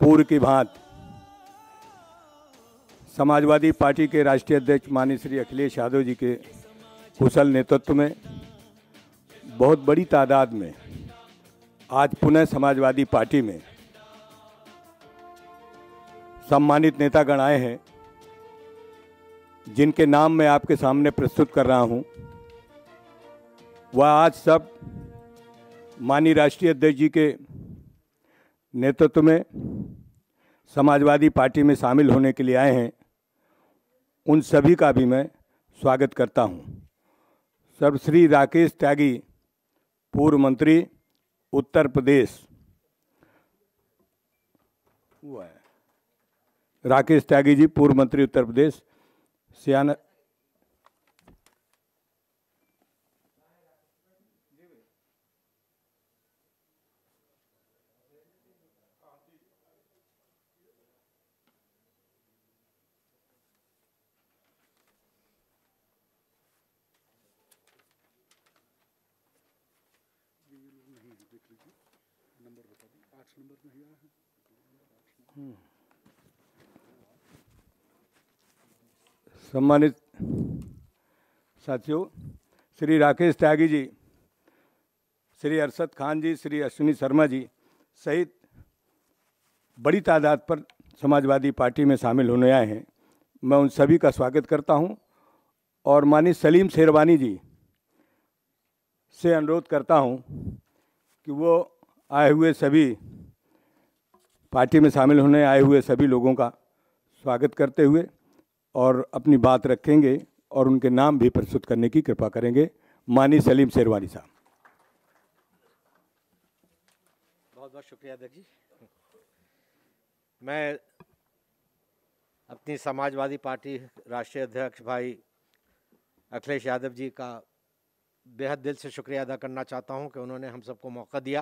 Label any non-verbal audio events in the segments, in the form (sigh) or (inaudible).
पूर्व की भांत समाजवादी पार्टी के राष्ट्रीय अध्यक्ष माननीय श्री अखिलेश यादव जी के कुशल नेतृत्व में बहुत बड़ी तादाद में आज पुनः समाजवादी पार्टी में सम्मानित नेतागण आए हैं जिनके नाम मैं आपके सामने प्रस्तुत कर रहा हूं वह आज सब माननीय राष्ट्रीय अध्यक्ष जी के नेतृत्व में समाजवादी पार्टी में शामिल होने के लिए आए हैं उन सभी का भी मैं स्वागत करता हूं। सर्वश्री राकेश त्यागी पूर्व मंत्री उत्तर प्रदेश हुआ है राकेश त्यागी जी पूर्व मंत्री उत्तर प्रदेश सियाना में देख लीजिए नंबर बता आठ नंबर में आया है सम्मानित साथियों श्री राकेश त्यागी जी श्री अरसद खान जी श्री अश्विनी शर्मा जी सहित बड़ी तादाद पर समाजवादी पार्टी में शामिल होने आए हैं मैं उन सभी का स्वागत करता हूं और मानी सलीम शेरवानी जी से अनुरोध करता हूं कि वो आए हुए सभी पार्टी में शामिल होने आए हुए सभी लोगों का स्वागत करते हुए और अपनी बात रखेंगे और उनके नाम भी प्रस्तुत करने की कृपा करेंगे मानी सलीम शेरवानी साहब बहुत बहुत शुक्रिया अध्यक्ष जी मैं अपनी समाजवादी पार्टी राष्ट्रीय अध्यक्ष भाई अखिलेश यादव जी का बेहद दिल से शुक्रिया अदा करना चाहता हूं कि उन्होंने हम सबको मौका दिया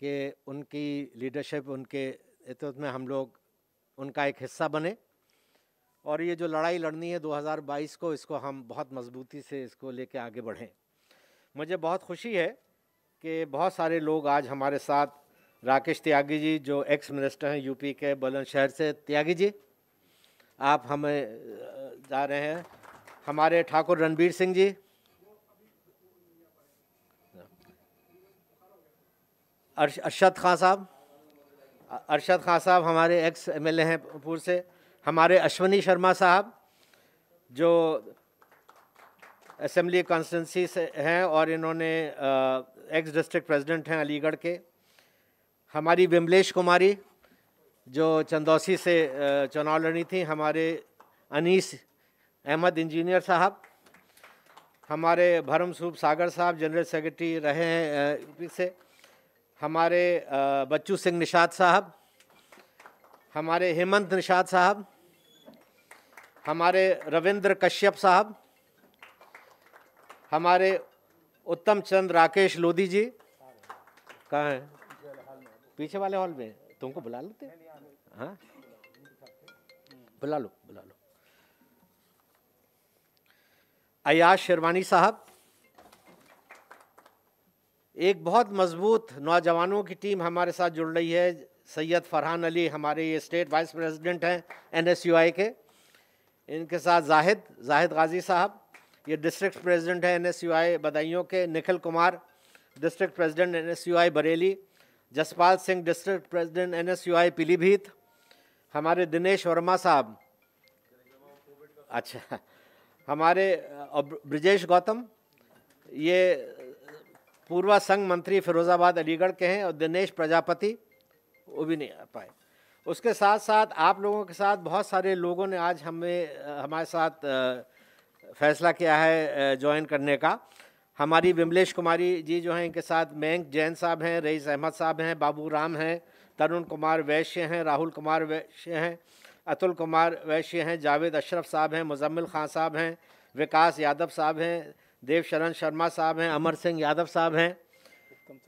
कि उनकी लीडरशिप उनके नेतृत्व में हम लोग उनका एक हिस्सा बने और ये जो लड़ाई लड़नी है 2022 को इसको हम बहुत मजबूती से इसको लेके आगे बढ़ें मुझे बहुत खुशी है कि बहुत सारे लोग आज हमारे साथ राकेश त्यागी जी जो एक्स मिनिस्टर हैं यूपी के बुलंदशहर से त्यागी जी आप हमें जा रहे हैं हमारे ठाकुर रणबीर सिंह जी अरशद खां साहब अरशद ख़ान साहब हमारे एक्स एमएलए हैं पूर्व से हमारे अश्वनी शर्मा साहब जो असम्बली कॉन्स्टेंसी से हैं और इन्होंने एक्स डिस्ट्रिक्ट प्रेसिडेंट हैं अलीगढ़ के हमारी विमलेश कुमारी जो चंदौसी से चुनाव लड़ी थी हमारे अनीस अहमद इंजीनियर साहब हमारे भरमसूब सागर साहब जनरल सेक्रेटरी रहे हैं से हमारे बच्चू सिंह निषाद साहब हमारे हेमंत निषाद साहब हमारे रविंद्र कश्यप साहब हमारे उत्तम चंद राकेश लोधी जी कहाँ हैं पीछे वाले हॉल में तुमको बुला लेते हाँ बुला लो बुला लो अयाज शेरवानी साहब एक बहुत मजबूत नौजवानों की टीम हमारे साथ जुड़ रही है सैयद फरहान अली हमारे ये स्टेट वाइस प्रेसिडेंट हैं एनएसयूआई के इनके साथ जाहिद जाहिद गाजी साहब ये डिस्ट्रिक्ट प्रेसिडेंट हैं एनएसयूआई बदायूं के Nikhil Kumar district president NSUI Bareilly Jaspal Singh district president NSUI Pilibhit हमारे दिनेश वर्मा साहब अच्छा हमारे ब्रजेश गौतम ये पूर्वा संघ मंत्री फिरोज़ाबाद अलीगढ़ के हैं और दिनेश प्रजापति वो भी नहीं आ पाए उसके साथ साथ आप लोगों के साथ बहुत सारे लोगों ने आज हमें हमारे साथ फैसला किया है ज्वाइन करने का हमारी विमलेश कुमारी जी जो हैं इनके साथ मैंक जैन साहब हैं रईस अहमद साहब हैं बाबू राम हैं तरुण कुमार वैश्य हैं राहुल कुमार वैश्य हैं अतुल कुमार वैश्य हैं जावेद अशरफ साहब हैं मुजम्मिल खान साहब हैं विकास यादव साहब हैं देव शरण शर्मा साहब हैं अमर सिंह यादव साहब हैं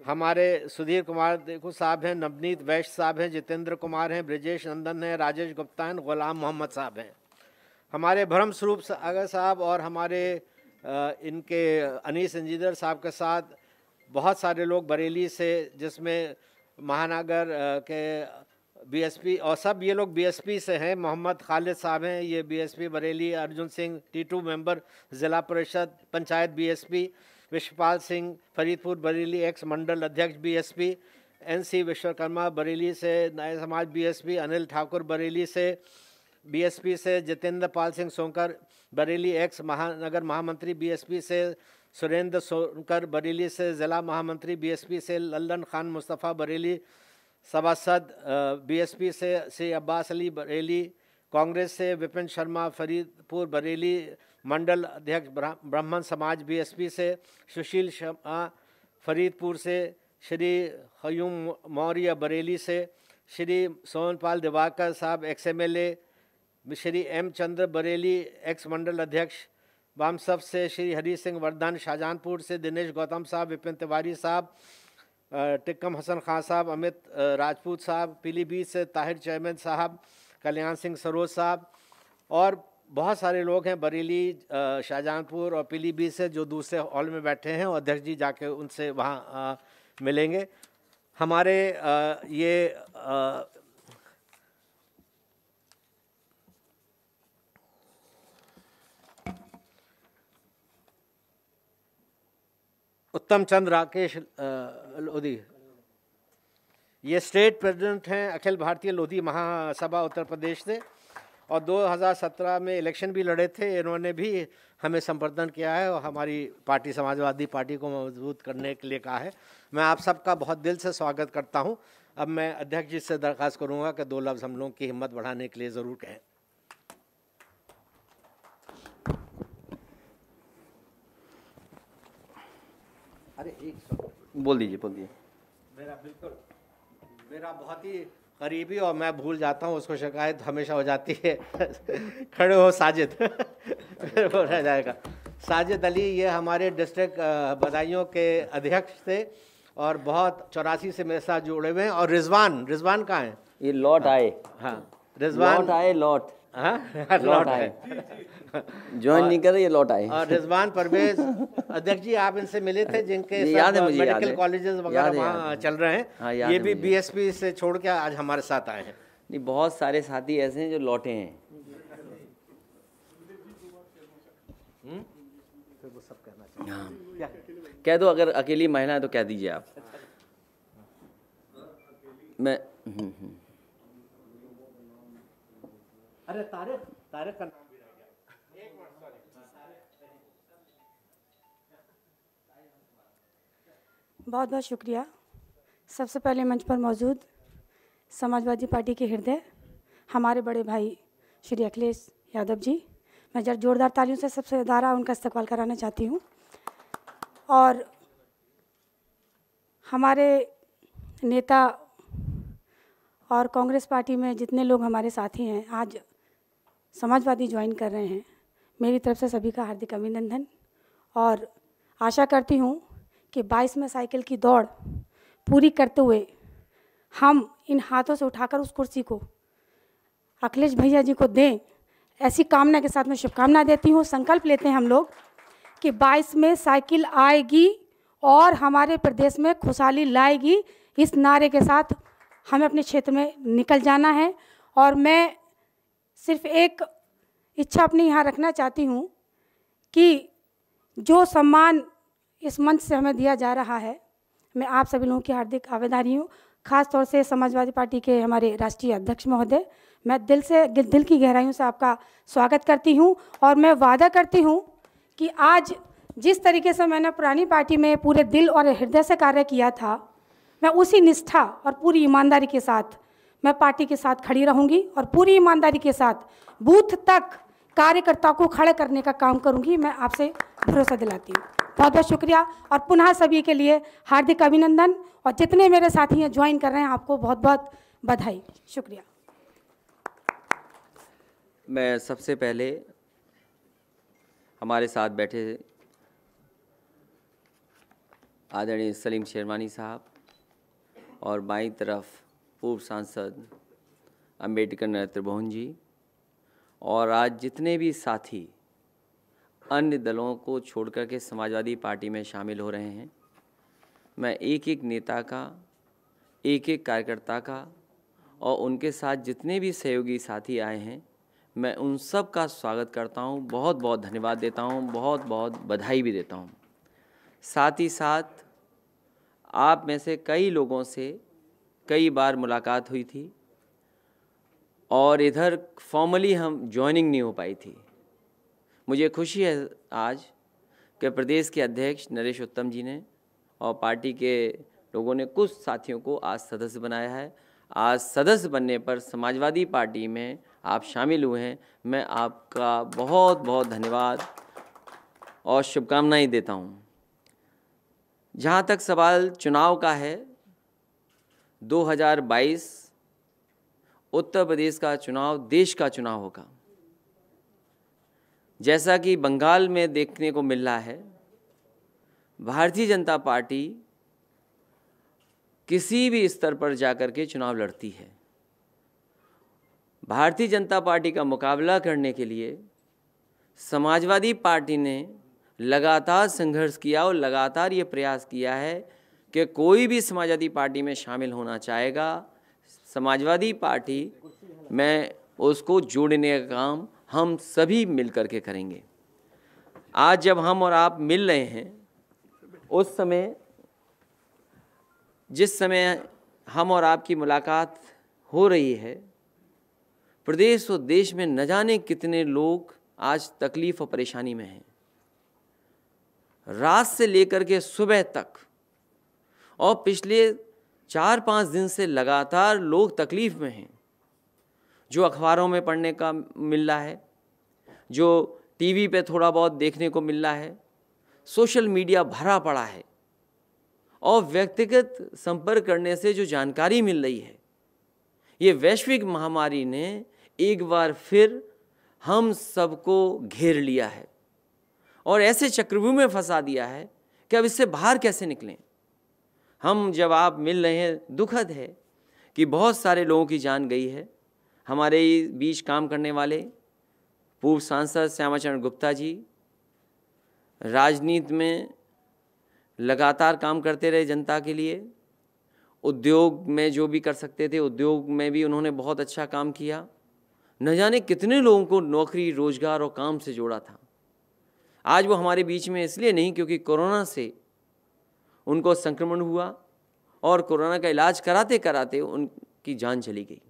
हमारे सुधीर कुमार देखो साहब हैं नवनीत वैश्य साहब हैं जितेंद्र कुमार हैं ब्रजेश नंदन हैं राजेश गुप्ता हैं गुलाम मोहम्मद साहब हैं हमारे भ्रम स्वरूप सागर साहब और हमारे इनके अनीस इंजीनियर साहब के साथ बहुत सारे लोग बरेली से जिसमें महानगर के बीएसपी और सब ये लोग बीएसपी से हैं मोहम्मद खालिद साहब हैं ये BSP Bareilly Arjun Singh T two member zila parishad panchayat BSP Vishwapal Singh Faridpur Bareilly ex मंडल अध्यक्ष बीएसपी एनसी विश्वकर्मा बरेली से नए समाज बीएसपी अनिल ठाकुर बरेली से बीएसपी से जितेंद्र पाल सिंह सोनकर बरेली एक्स महानगर महामंत्री बीएसपी से सुरेंद्र सोनकर बरेली से ज़िला महामंत्री बीएसपी से लल्लन खान मुस्तफ़ा बरेली सभासद बीएसपी से से अब्बास अली बरेली कांग्रेस से विपिन शर्मा फरीदपुर बरेली मंडल अध्यक्ष ब्राह्मण समाज बीएसपी से सुशील शर्मा फरीदपुर से श्री हयूम मौर्य बरेली से Shri Sonpal Diwakar sahab ex M L A Shri M Chandra Bareilly ex मंडल अध्यक्ष बामसफ से श्री हरी सिंह वर्धन शाहजहानपुर से दिनेश गौतम साहब विपिन तिवारी साहब टिक्कम हसन खान साहब अमित राजपूत साहब पीलीभीत से ताहिर चैमन साहब कल्याण सिंह सरोज साहब और बहुत सारे लोग हैं बरेली शाहजहानपुर और पीलीभीत से जो दूसरे हॉल में बैठे हैं और अध्यक्ष जी जाके उनसे वहाँ मिलेंगे हमारे आ, ये आ, उत्तम चंद्र राकेश लोधी ये स्टेट प्रेसिडेंट हैं अखिल भारतीय लोधी महासभा उत्तर प्रदेश से और 2017 में इलेक्शन भी लड़े थे इन्होंने भी हमें संवर्धन किया है और हमारी पार्टी समाजवादी पार्टी को मजबूत करने के लिए कहा है मैं आप सबका बहुत दिल से स्वागत करता हूं अब मैं अध्यक्ष जी से दरख्वास्त करूंगा कि दो लफ्ज़ हम लोगों की हिम्मत बढ़ाने के लिए ज़रूर कहें अरे एक बोल दीजिए बोल दीजिए मेरा बिल्कुल मेरा बहुत ही करीबी और मैं भूल जाता हूँ उसको शिकायत हमेशा हो जाती है (laughs) खड़े हो साजिद फिर (laughs) बोला जाएगा साजिद अली ये हमारे डिस्ट्रिक्ट बदाइयों के अध्यक्ष थे और बहुत चौरासी से मेरे साथ जुड़े हुए हैं और रिजवान रिजवान कहाँ हैं ये लौट आए हाँ रिजवान लौट आए लौट हाँ? (laughs) लौट आए ज्वाइन नहीं करे ये लौट आए और रिजवान परवेज अध्यक्ष जी आप इनसे मिले थे (laughs) जिनके याद है मुझे मेडिकल कॉलेजेस वगैरह वहाँ चल रहे हैं हाँ, ये भी बीएसपी से छोड़ के आज हमारे साथ आए हैं नहीं बहुत सारे साथी ऐसे हैं जो लौटे हैं हम्म? हाँ कह दो अगर अकेली महिला है तो कह दीजिए आप मैं हम्म हम्म अरे तारे तारे का नाम भी रह गया एक मिनट सॉरी बहुत बहुत शुक्रिया सबसे पहले मंच पर मौजूद समाजवादी पार्टी के हृदय हमारे बड़े भाई श्री अखिलेश यादव जी मैं जब जोरदार तालियों से सबसे दारा उनका इस्तेवाल कराना चाहती हूँ और हमारे नेता और कांग्रेस पार्टी में जितने लोग हमारे साथी हैं आज समाजवादी ज्वाइन कर रहे हैं मेरी तरफ से सभी का हार्दिक अभिनंदन और आशा करती हूँ कि बाईस में साइकिल की दौड़ पूरी करते हुए हम इन हाथों से उठाकर उस कुर्सी को अखिलेश भैया जी को दें ऐसी कामना के साथ मैं शुभकामना देती हूँ संकल्प लेते हैं हम लोग कि 22 में साइकिल आएगी और हमारे प्रदेश में खुशहाली लाएगी इस नारे के साथ हमें अपने क्षेत्र में निकल जाना है और मैं सिर्फ एक इच्छा अपनी यहाँ रखना चाहती हूँ कि जो सम्मान इस मंच से हमें दिया जा रहा है मैं आप सभी लोगों की हार्दिक आवेदारी हूँ खास तौर से समाजवादी पार्टी के हमारे राष्ट्रीय अध्यक्ष महोदय मैं दिल से दिल की गहराइयों से आपका स्वागत करती हूँ और मैं वादा करती हूँ कि आज जिस तरीके से मैंने पुरानी पार्टी में पूरे दिल और हृदय से कार्य किया था मैं उसी निष्ठा और पूरी ईमानदारी के साथ मैं पार्टी के साथ खड़ी रहूँगी और पूरी ईमानदारी के साथ बूथ तक कार्यकर्ताओं को खड़े करने का काम करूंगी मैं आपसे भरोसा दिलाती हूँ बहुत बहुत शुक्रिया और पुनः सभी के लिए हार्दिक अभिनंदन और जितने मेरे साथी हैं ज्वाइन कर रहे हैं आपको बहुत बहुत बधाई शुक्रिया मैं सबसे पहले हमारे साथ बैठे आदरणीय सलीम शेरवानी साहब और बाई तरफ पूर्व सांसद अम्बेडकर नरेंद्र त्रिभुवन जी और आज जितने भी साथी अन्य दलों को छोड़कर के समाजवादी पार्टी में शामिल हो रहे हैं मैं एक एक नेता का एक एक कार्यकर्ता का और उनके साथ जितने भी सहयोगी साथी आए हैं मैं उन सब का स्वागत करता हूं बहुत बहुत धन्यवाद देता हूं बहुत बहुत बधाई भी देता हूं साथ ही साथ आप में से कई लोगों से कई बार मुलाकात हुई थी और इधर फॉर्मली हम ज्वाइनिंग नहीं हो पाई थी मुझे खुशी है आज कि प्रदेश के अध्यक्ष नरेश उत्तम जी ने और पार्टी के लोगों ने कुछ साथियों को आज सदस्य बनाया है आज सदस्य बनने पर समाजवादी पार्टी में आप शामिल हुए हैं मैं आपका बहुत बहुत धन्यवाद और शुभकामनाएं देता हूं। जहां तक सवाल चुनाव का है 2022 उत्तर प्रदेश का चुनाव देश का चुनाव होगा जैसा कि बंगाल में देखने को मिल रहा है भारतीय जनता पार्टी किसी भी स्तर पर जाकर के चुनाव लड़ती है भारतीय जनता पार्टी का मुकाबला करने के लिए समाजवादी पार्टी ने लगातार संघर्ष किया और लगातार ये प्रयास किया है कि कोई भी समाजवादी पार्टी में शामिल होना चाहेगा समाजवादी पार्टी में उसको जोड़ने का काम हम सभी मिल के करेंगे आज जब हम और आप मिल रहे हैं उस समय जिस समय हम और आपकी मुलाकात हो रही है प्रदेश और देश में न जाने कितने लोग आज तकलीफ़ और परेशानी में हैं रात से लेकर के सुबह तक और पिछले चार पाँच दिन से लगातार लोग तकलीफ़ में हैं जो अखबारों में पढ़ने का मिल रहा है जो टीवी पे थोड़ा बहुत देखने को मिल रहा है सोशल मीडिया भरा पड़ा है और व्यक्तिगत संपर्क करने से जो जानकारी मिल रही है ये वैश्विक महामारी ने एक बार फिर हम सबको घेर लिया है और ऐसे चक्रव्यूह में फंसा दिया है कि अब इससे बाहर कैसे निकलें हम जवाब मिल रहे हैं दुखद है कि बहुत सारे लोगों की जान गई है हमारे बीच काम करने वाले पूर्व सांसद श्यामाचरण गुप्ता जी राजनीति में लगातार काम करते रहे जनता के लिए उद्योग में जो भी कर सकते थे उद्योग में भी उन्होंने बहुत अच्छा काम किया न जाने कितने लोगों को नौकरी रोजगार और काम से जोड़ा था आज वो हमारे बीच में इसलिए नहीं क्योंकि कोरोना से उनको संक्रमण हुआ और कोरोना का इलाज कराते कराते उनकी जान चली गई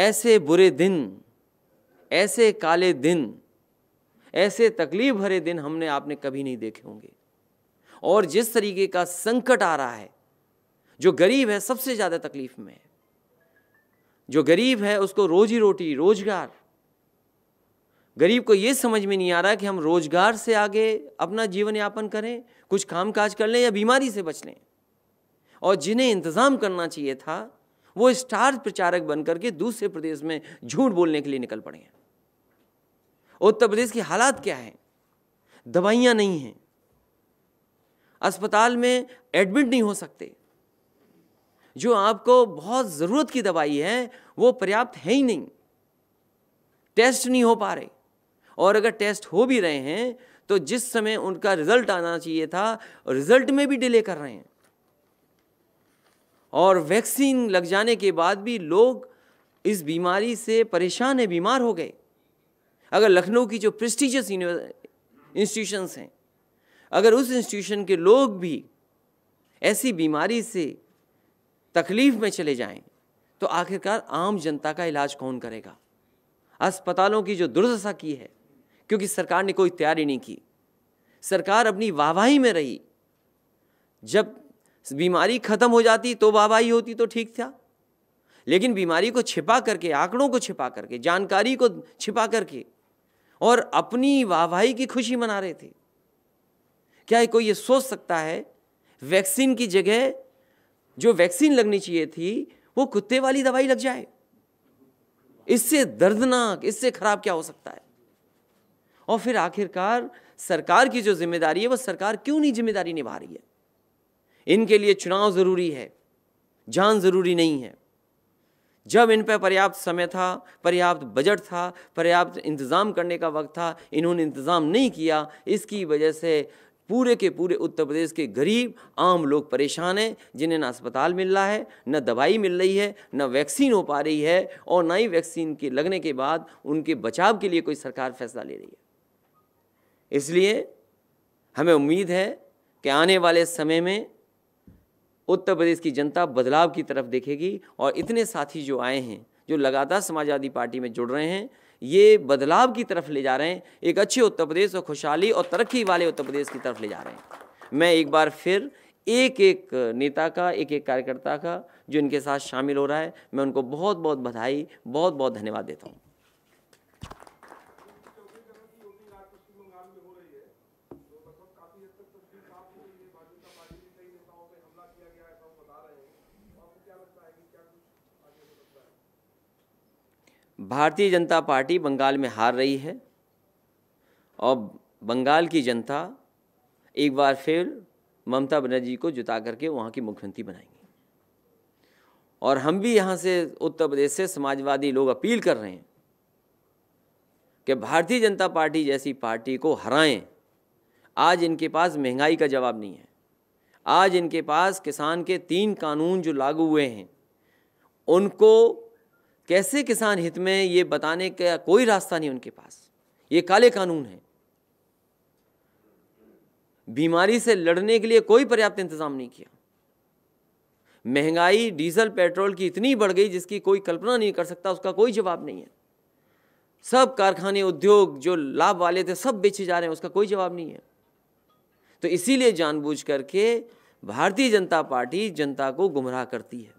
ऐसे बुरे दिन ऐसे काले दिन ऐसे तकलीफ भरे दिन हमने आपने कभी नहीं देखे होंगे और जिस तरीके का संकट आ रहा है जो गरीब है सबसे ज़्यादा तकलीफ में है जो गरीब है उसको रोजी रोटी रोजगार गरीब को यह समझ में नहीं आ रहा कि हम रोजगार से आगे अपना जीवन यापन करें कुछ काम काज कर लें या बीमारी से बच लें और जिन्हें इंतज़ाम करना चाहिए था वो स्टार प्रचारक बनकर के दूसरे प्रदेश में झूठ बोलने के लिए निकल पड़े हैं उत्तर प्रदेश की हालात क्या है दवाइयां नहीं हैं अस्पताल में एडमिट नहीं हो सकते जो आपको बहुत ज़रूरत की दवाई है वो पर्याप्त है ही नहीं टेस्ट नहीं हो पा रहे और अगर टेस्ट हो भी रहे हैं तो जिस समय उनका रिजल्ट आना चाहिए था रिजल्ट में भी डिले कर रहे हैं और वैक्सीन लग जाने के बाद भी लोग इस बीमारी से परेशान है बीमार हो गए अगर लखनऊ की जो प्रेस्टिजियस इंस्टीट्यूशंस हैं अगर उस इंस्टीट्यूशन के लोग भी ऐसी बीमारी से तकलीफ में चले जाएं तो आखिरकार आम जनता का इलाज कौन करेगा अस्पतालों की जो दुर्दशा की है क्योंकि सरकार ने कोई तैयारी नहीं की सरकार अपनी वाहवाही में रही जब बीमारी ख़त्म हो जाती तो वाहवाही होती तो ठीक था लेकिन बीमारी को छिपा करके आंकड़ों को छिपा करके जानकारी को छिपा करके और अपनी वाहवाही की खुशी मना रहे थे क्या कोई ये सोच सकता है वैक्सीन की जगह जो वैक्सीन लगनी चाहिए थी वो कुत्ते वाली दवाई लग जाए इससे दर्दनाक इससे खराब क्या हो सकता है और फिर आखिरकार सरकार की जो जिम्मेदारी है वो सरकार क्यों नहीं जिम्मेदारी निभा रही है इनके लिए चुनाव ज़रूरी है जान ज़रूरी नहीं है जब इन पर पर्याप्त समय था पर्याप्त बजट था पर्याप्त इंतज़ाम करने का वक्त था इन्होंने इंतज़ाम नहीं किया इसकी वजह से पूरे के पूरे उत्तर प्रदेश के गरीब आम लोग परेशान हैं जिन्हें ना अस्पताल मिल रहा है न दवाई मिल रही है न वैक्सीन हो पा रही है और ना ही वैक्सीन के लगने के बाद उनके बचाव के लिए कोई सरकार फैसला ले रही है इसलिए हमें उम्मीद है कि आने वाले समय में उत्तर प्रदेश की जनता बदलाव की तरफ देखेगी और इतने साथी जो आए हैं जो लगातार समाजवादी पार्टी में जुड़ रहे हैं ये बदलाव की तरफ ले जा रहे हैं एक अच्छे उत्तर प्रदेश और खुशहाली और तरक्की वाले उत्तर प्रदेश की तरफ ले जा रहे हैं मैं एक बार फिर एक एक नेता का एक एक कार्यकर्ता का जो इनके साथ शामिल हो रहा है मैं उनको बहुत बहुत बधाई बहुत बहुत धन्यवाद देता हूँ भारतीय जनता पार्टी बंगाल में हार रही है और बंगाल की जनता एक बार फिर ममता बनर्जी को जुता करके वहाँ की मुख्यमंत्री बनाएंगे और हम भी यहाँ से उत्तर प्रदेश से समाजवादी लोग अपील कर रहे हैं कि भारतीय जनता पार्टी जैसी पार्टी को हराएं आज इनके पास महंगाई का जवाब नहीं है आज इनके पास किसान के तीन कानून जो लागू हुए हैं उनको कैसे किसान हित में ये बताने का कोई रास्ता नहीं उनके पास ये काले कानून है बीमारी से लड़ने के लिए कोई पर्याप्त इंतजाम नहीं किया महंगाई डीजल पेट्रोल की इतनी बढ़ गई जिसकी कोई कल्पना नहीं कर सकता उसका कोई जवाब नहीं है सब कारखाने उद्योग जो लाभ वाले थे सब बेचे जा रहे हैं उसका कोई जवाब नहीं है तो इसीलिए जानबूझ करके भारतीय जनता पार्टी जनता को गुमराह करती है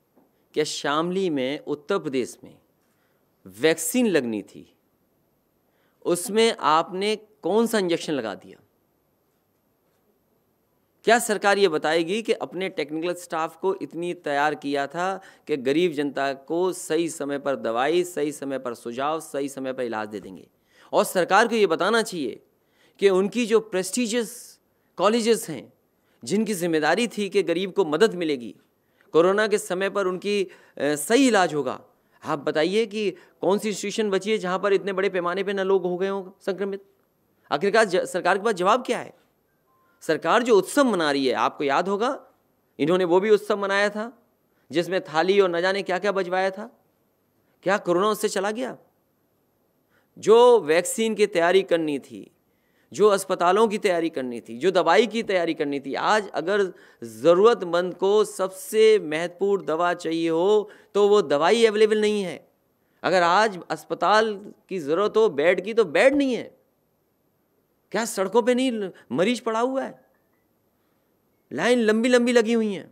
कि शामली में उत्तर प्रदेश में वैक्सीन लगनी थी उसमें आपने कौन सा इंजेक्शन लगा दिया क्या सरकार ये बताएगी कि अपने टेक्निकल स्टाफ को इतनी तैयार किया था कि गरीब जनता को सही समय पर दवाई सही समय पर सुझाव सही समय पर इलाज दे देंगे और सरकार को ये बताना चाहिए कि उनकी जो प्रेस्टिजियस कॉलेजेस हैं जिनकी जिम्मेदारी थी कि गरीब को मदद मिलेगी कोरोना के समय पर उनकी सही इलाज होगा आप बताइए कि कौन सी सिचुएशन बची है जहाँ पर इतने बड़े पैमाने पर न लोग हो गए हों संक्रमित आखिरकार सरकार के पास जवाब क्या है सरकार जो उत्सव मना रही है आपको याद होगा इन्होंने वो भी उत्सव मनाया था जिसमें थाली और न जाने क्या क्या बजवाया था क्या कोरोना उससे चला गया जो वैक्सीन की तैयारी करनी थी जो अस्पतालों की तैयारी करनी थी जो दवाई की तैयारी करनी थी आज अगर ज़रूरतमंद को सबसे महत्वपूर्ण दवा चाहिए हो तो वो दवाई अवेलेबल नहीं है अगर आज अस्पताल की ज़रूरत हो बेड की तो बेड नहीं है क्या सड़कों पे नहीं मरीज पड़ा हुआ है लाइन लंबी लंबी लगी हुई है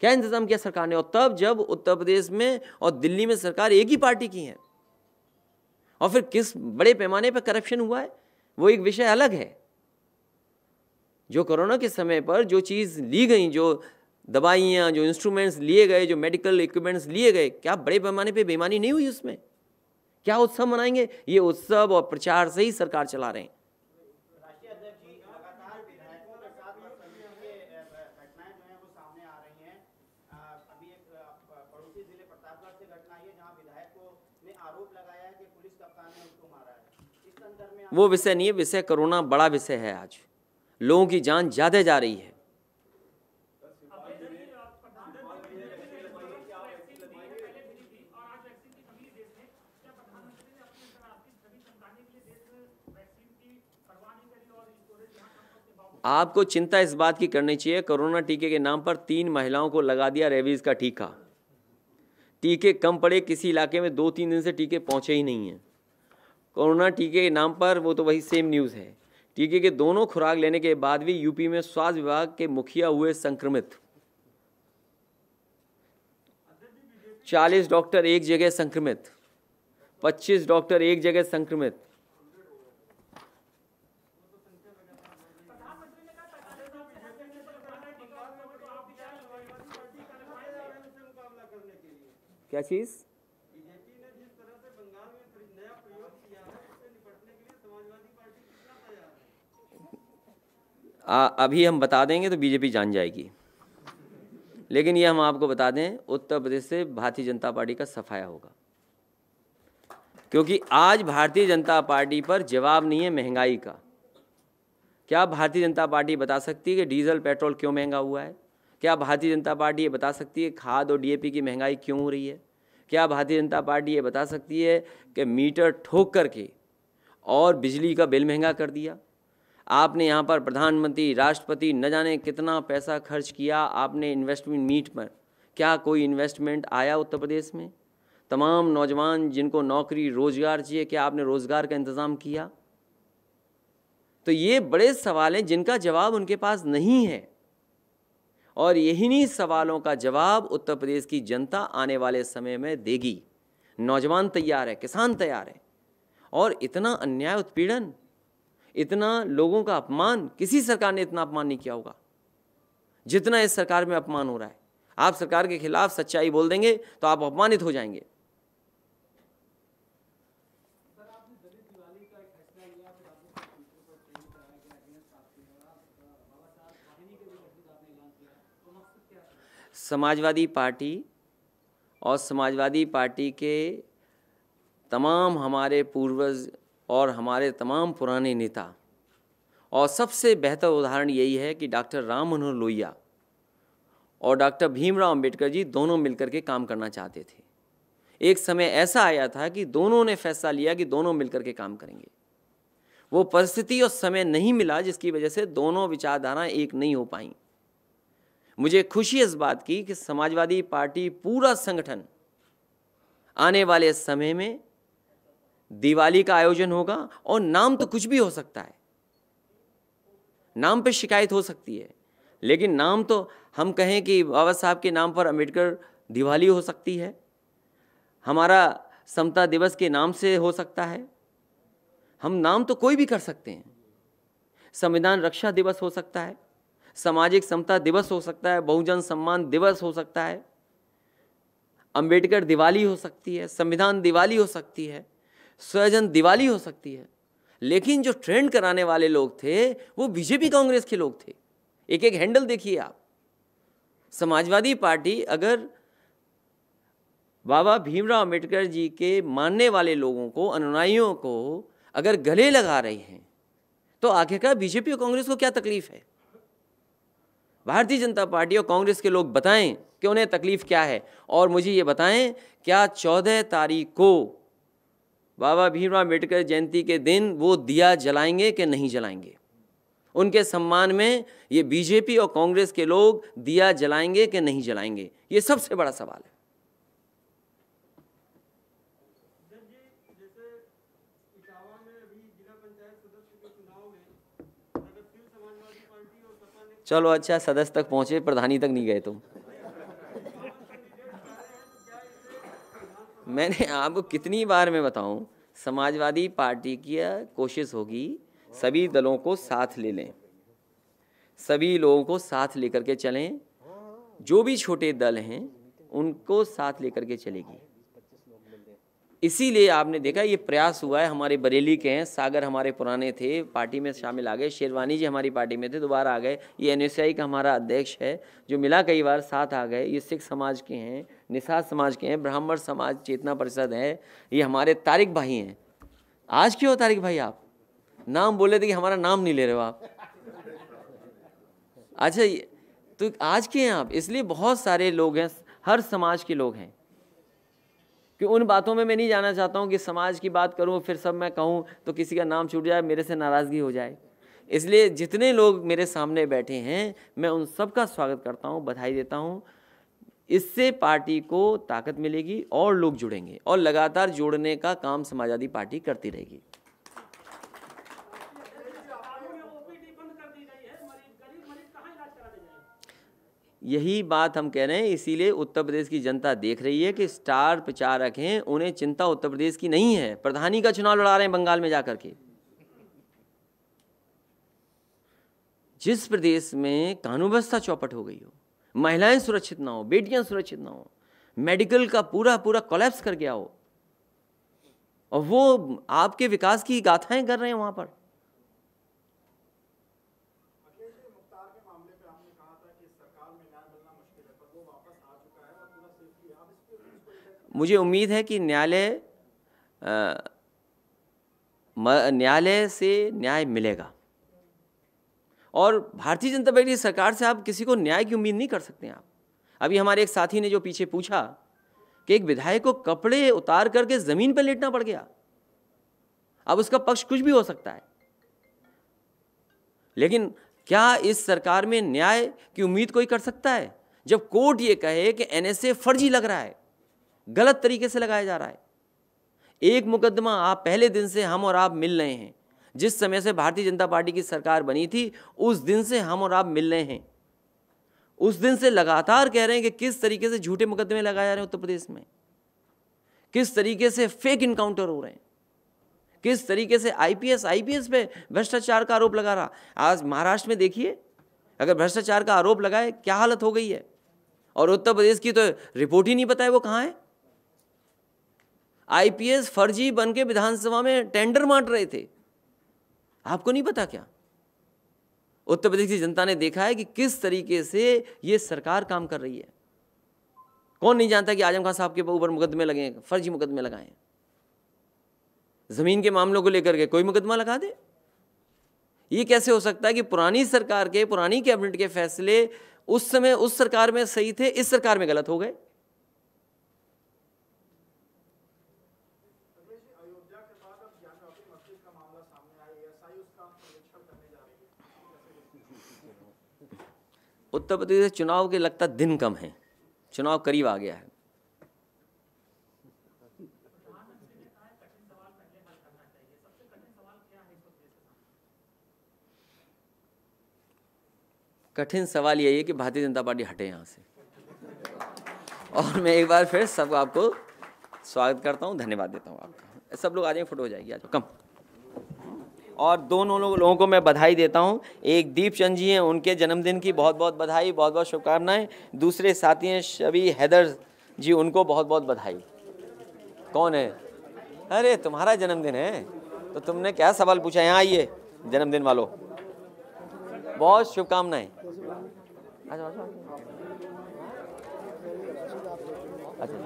क्या इंतज़ाम किया सरकार ने और तब जब उत्तर प्रदेश में और दिल्ली में सरकार एक ही पार्टी की है और फिर किस बड़े पैमाने पर करप्शन हुआ है वो एक विषय अलग है जो कोरोना के समय पर जो चीज़ ली गई जो दवाइयाँ जो इंस्ट्रूमेंट्स लिए गए जो मेडिकल इक्विपमेंट्स लिए गए क्या बड़े पैमाने पे बेईमानी नहीं हुई उसमें क्या उत्सव मनाएंगे ये उत्सव और प्रचार से ही सरकार चला रहे हैं वो विषय नहीं है विषय कोरोना बड़ा विषय है आज लोगों की जान ज़्यादा जा रही है आपको चिंता इस बात की करनी चाहिए कोरोना टीके के नाम पर तीन महिलाओं को लगा दिया रेबीज़ का टीका टीके कम पड़े किसी इलाके में दो तीन दिन से टीके पहुंचे ही नहीं हैं कोरोना टीके के नाम पर वो तो वही सेम न्यूज़ है टीके के दोनों खुराक लेने के बाद भी यूपी में स्वास्थ्य विभाग के मुखिया हुए संक्रमित चालीस डॉक्टर एक जगह संक्रमित पच्चीस डॉक्टर एक जगह संक्रमित क्या चीज़ आ, अभी हम बता देंगे तो बीजेपी जान जाएगी लेकिन ये हम आपको बता दें उत्तर प्रदेश से भारतीय जनता पार्टी का सफाया होगा क्योंकि आज भारतीय जनता पार्टी पर जवाब नहीं है महंगाई का क्या भारतीय जनता पार्टी बता सकती है कि डीजल पेट्रोल क्यों महंगा हुआ है क्या भारतीय जनता पार्टी ये बता सकती है खाद और डीएपी की महंगाई क्यों हो रही है क्या भारतीय जनता पार्टी ये बता सकती है कि मीटर ठोक करके और बिजली का बिल महंगा कर दिया आपने यहाँ पर प्रधानमंत्री राष्ट्रपति न जाने कितना पैसा खर्च किया आपने इन्वेस्टमेंट मीट पर क्या कोई इन्वेस्टमेंट आया उत्तर प्रदेश में तमाम नौजवान जिनको नौकरी रोजगार चाहिए क्या आपने रोजगार का इंतज़ाम किया तो ये बड़े सवाल हैं जिनका जवाब उनके पास नहीं है और यही सवालों का जवाब उत्तर प्रदेश की जनता आने वाले समय में देगी नौजवान तैयार है किसान तैयार है और इतना अन्याय उत्पीड़न इतना लोगों का अपमान किसी सरकार ने इतना अपमान नहीं किया होगा जितना इस सरकार में अपमान हो रहा है आप सरकार के खिलाफ सच्चाई बोल देंगे तो आप अपमानित हो जाएंगे समाजवादी पार्टी और समाजवादी पार्टी के तमाम हमारे पूर्वज और हमारे तमाम पुराने नेता और सबसे बेहतर उदाहरण यही है कि डॉक्टर राम मनोहर लोहिया और डॉक्टर भीमराव अंबेडकर जी दोनों मिलकर के काम करना चाहते थे एक समय ऐसा आया था कि दोनों ने फैसला लिया कि दोनों मिलकर के काम करेंगे वो परिस्थिति और समय नहीं मिला जिसकी वजह से दोनों विचारधाराएं एक नहीं हो पाई मुझे खुशी इस बात की कि समाजवादी पार्टी पूरा संगठन आने वाले समय में दिवाली का आयोजन होगा और नाम तो कुछ भी हो सकता है नाम पे शिकायत हो सकती है लेकिन नाम तो हम कहें कि बाबा साहब के नाम पर अम्बेडकर दिवाली हो सकती है हमारा समता दिवस के नाम से हो सकता है हम नाम तो कोई भी कर सकते हैं संविधान रक्षा दिवस हो सकता है सामाजिक समता दिवस हो सकता है बहुजन सम्मान दिवस हो सकता है अंबेडकर दिवाली हो सकती है संविधान दिवाली हो सकती है स्वजन दिवाली हो सकती है लेकिन जो ट्रेंड कराने वाले लोग थे वो बीजेपी कांग्रेस के लोग थे एक एक हैंडल देखिए आप समाजवादी पार्टी अगर बाबा भीमराव अम्बेडकर जी के मानने वाले लोगों को अनुयायियों को अगर गले लगा रहे हैं तो आखिरकार बीजेपी और कांग्रेस को क्या तकलीफ है भारतीय जनता पार्टी और कांग्रेस के लोग बताएं कि उन्हें तकलीफ क्या है और मुझे ये बताएं क्या चौदह तारीख को बाबा भीमराव अम्बेडकर जयंती के दिन वो दिया जलाएंगे कि नहीं जलाएंगे उनके सम्मान में ये बीजेपी और कांग्रेस के लोग दिया जलाएंगे कि नहीं जलाएंगे ये सबसे बड़ा सवाल है चलो अच्छा सदस्य तक पहुंचे प्रधानी तक नहीं गए तुम मैंने आपको कितनी बार मैं बताऊं समाजवादी पार्टी की कोशिश होगी सभी दलों को साथ ले लें सभी लोगों को साथ लेकर के चलें जो भी छोटे दल हैं उनको साथ लेकर के चलेगी इसीलिए आपने देखा ये प्रयास हुआ है हमारे बरेली के हैं सागर हमारे पुराने थे पार्टी में शामिल आ गए शेरवानी जी हमारी पार्टी में थे दोबारा आ गए ये एन का हमारा अध्यक्ष है जो मिला कई बार साथ आ गए ये सिख समाज के हैं निषाद समाज के हैं ब्राह्मण समाज चेतना परिषद है ये हमारे तारिक भाई हैं आज क्यों हो तारिक भाई आप नाम बोले थे कि हमारा नाम नहीं ले रहे हो आप अच्छा तो आज के हैं आप इसलिए बहुत सारे लोग हैं हर समाज के लोग हैं कि उन बातों में मैं नहीं जाना चाहता हूँ कि समाज की बात करूँ फिर सब मैं कहूँ तो किसी का नाम छूट जाए मेरे से नाराज़गी हो जाए इसलिए जितने लोग मेरे सामने बैठे हैं मैं उन सब का स्वागत करता हूँ बधाई देता हूँ इससे पार्टी को ताकत मिलेगी और लोग जुड़ेंगे और लगातार जोड़ने का काम समाजवादी पार्टी करती रहेगी यही बात हम कह रहे हैं इसीलिए उत्तर प्रदेश की जनता देख रही है कि स्टार प्रचारक हैं उन्हें चिंता उत्तर प्रदेश की नहीं है प्रधानी का चुनाव लड़ा रहे हैं बंगाल में जाकर के जिस प्रदेश में कानून व्यवस्था चौपट हो गई हो महिलाएं सुरक्षित ना हो बेटियां सुरक्षित ना हो मेडिकल का पूरा पूरा कोलैप्स कर गया हो और वो आपके विकास की गाथाएं कर रहे हैं वहां पर मुझे उम्मीद है कि न्यायालय न्यायालय से न्याय मिलेगा और भारतीय जनता पार्टी सरकार से आप किसी को न्याय की उम्मीद नहीं कर सकते आप अभी हमारे एक साथी ने जो पीछे पूछा कि एक विधायक को कपड़े उतार करके ज़मीन पर लेटना पड़ गया अब उसका पक्ष कुछ भी हो सकता है लेकिन क्या इस सरकार में न्याय की उम्मीद कोई कर सकता है जब कोर्ट ये कहे कि एनएसए फर्जी लग रहा है गलत तरीके से लगाया जा रहा है एक मुकदमा आप पहले दिन से हम और आप मिल रहे हैं जिस समय से भारतीय जनता पार्टी की सरकार बनी थी उस दिन से हम और आप मिल रहे हैं उस दिन से लगातार कह रहे हैं कि किस तरीके से झूठे मुकदमे लगाए जा रहे हैं उत्तर प्रदेश में किस तरीके से फेक इनकाउंटर हो रहे हैं किस तरीके से आईपीएस आईपीएस पे भ्रष्टाचार का आरोप लगा रहा आज महाराष्ट्र में देखिए अगर भ्रष्टाचार का आरोप लगाए क्या हालत हो गई है और उत्तर प्रदेश की तो रिपोर्ट ही नहीं पता है वो कहाँ है आईपीएस फर्जी बन के विधानसभा में टेंडर मांट रहे थे आपको नहीं पता क्या उत्तर प्रदेश की जनता ने देखा है कि किस तरीके से ये सरकार काम कर रही है कौन नहीं जानता कि आजम खान साहब के ऊपर मुकदमे लगे फर्जी मुकदमे लगाए जमीन के मामलों को लेकर के कोई मुकदमा लगा दे ये कैसे हो सकता है कि पुरानी सरकार के पुरानी कैबिनेट के फैसले उस समय उस सरकार में सही थे इस सरकार में गलत हो गए उत्तर प्रदेश चुनाव के लगता दिन कम है चुनाव करीब आ गया है कठिन सवाल यही है कि भारतीय जनता पार्टी हटे यहाँ से और मैं एक बार फिर सब आपको स्वागत करता हूँ धन्यवाद देता हूँ आपका सब लोग आ जाएंगे फोटो हो जाएगी आज कम और दोनों लोगों को मैं बधाई देता हूँ एक दीप चंद जी हैं उनके जन्मदिन की बहुत बहुत बधाई बहुत बहुत शुभकामनाएं दूसरे साथी हैं शबी हैदर जी उनको बहुत बहुत बधाई कौन है अरे तुम्हारा जन्मदिन है तो तुमने क्या सवाल पूछा यहाँ आइए जन्मदिन वालों बहुत शुभकामनाएं अच्छा, अच्छा।,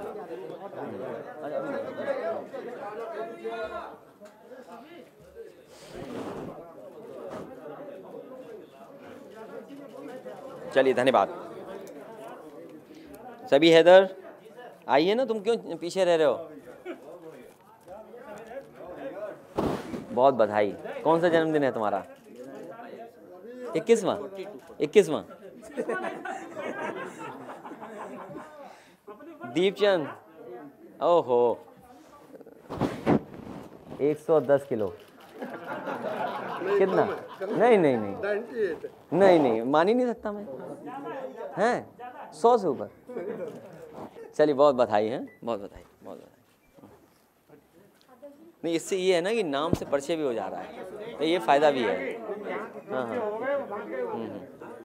अच्छा। चलिए धन्यवाद सभी हैदर आइए ना तुम क्यों पीछे रह रहे हो बहुत बधाई कौन सा जन्मदिन है तुम्हारा इक्कीसवा इक्कीसवा दीपचंद ओहो 110 किलो कितना नहीं नहीं नहीं नहीं नहीं मान ही नहीं सकता मैं हैं सौ से ऊपर चलिए बहुत बधाई है बहुत बधाई बहुत बधाई नहीं इससे ये है ना कि नाम से परिचय भी हो जा रहा है तो ये फ़ायदा भी है हाँ हाँ हम्म, हम्म।